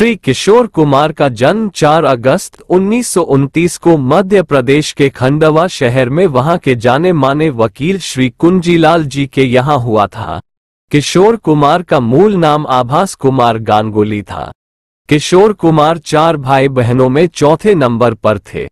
श्री किशोर कुमार का जन्म 4 अगस्त उन्नीस को मध्य प्रदेश के खंडवा शहर में वहां के जाने माने वकील श्री कुंजीलाल जी के यहां हुआ था किशोर कुमार का मूल नाम आभास कुमार गांगुली था किशोर कुमार चार भाई बहनों में चौथे नंबर पर थे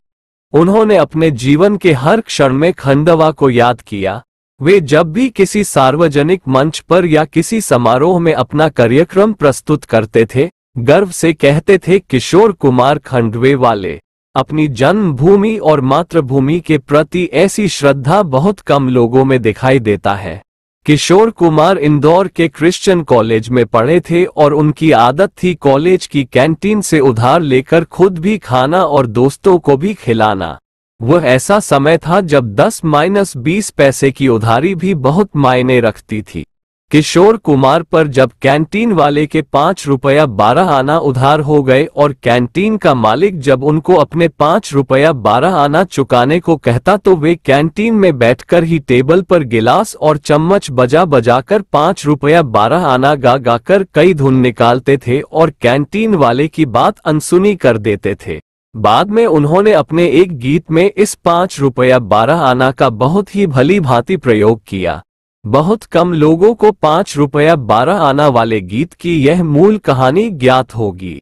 उन्होंने अपने जीवन के हर क्षण में खंडवा को याद किया वे जब भी किसी सार्वजनिक मंच पर या किसी समारोह में अपना कार्यक्रम प्रस्तुत करते थे गर्व से कहते थे किशोर कुमार खंडवे वाले अपनी जन्मभूमि और मातृभूमि के प्रति ऐसी श्रद्धा बहुत कम लोगों में दिखाई देता है किशोर कुमार इंदौर के क्रिश्चियन कॉलेज में पढ़े थे और उनकी आदत थी कॉलेज की कैंटीन से उधार लेकर खुद भी खाना और दोस्तों को भी खिलाना वह ऐसा समय था जब 10 माइनस बीस पैसे की उधारी भी बहुत मायने रखती थी किशोर कुमार पर जब कैंटीन वाले के पांच रुपया बारह आना उधार हो गए और कैंटीन का मालिक जब उनको अपने पांच रुपया बारह आना चुकाने को कहता तो वे कैंटीन में बैठकर ही टेबल पर गिलास और चम्मच बजा बजाकर पांच रुपया बारह आना गा गाकर कई धुन निकालते थे और कैंटीन वाले की बात अनसुनी कर देते थे बाद में उन्होंने अपने एक गीत में इस पांच रुपया बारह आना का बहुत ही भली भांति प्रयोग किया बहुत कम लोगों को पाँच रुपया बारह आना वाले गीत की यह मूल कहानी ज्ञात होगी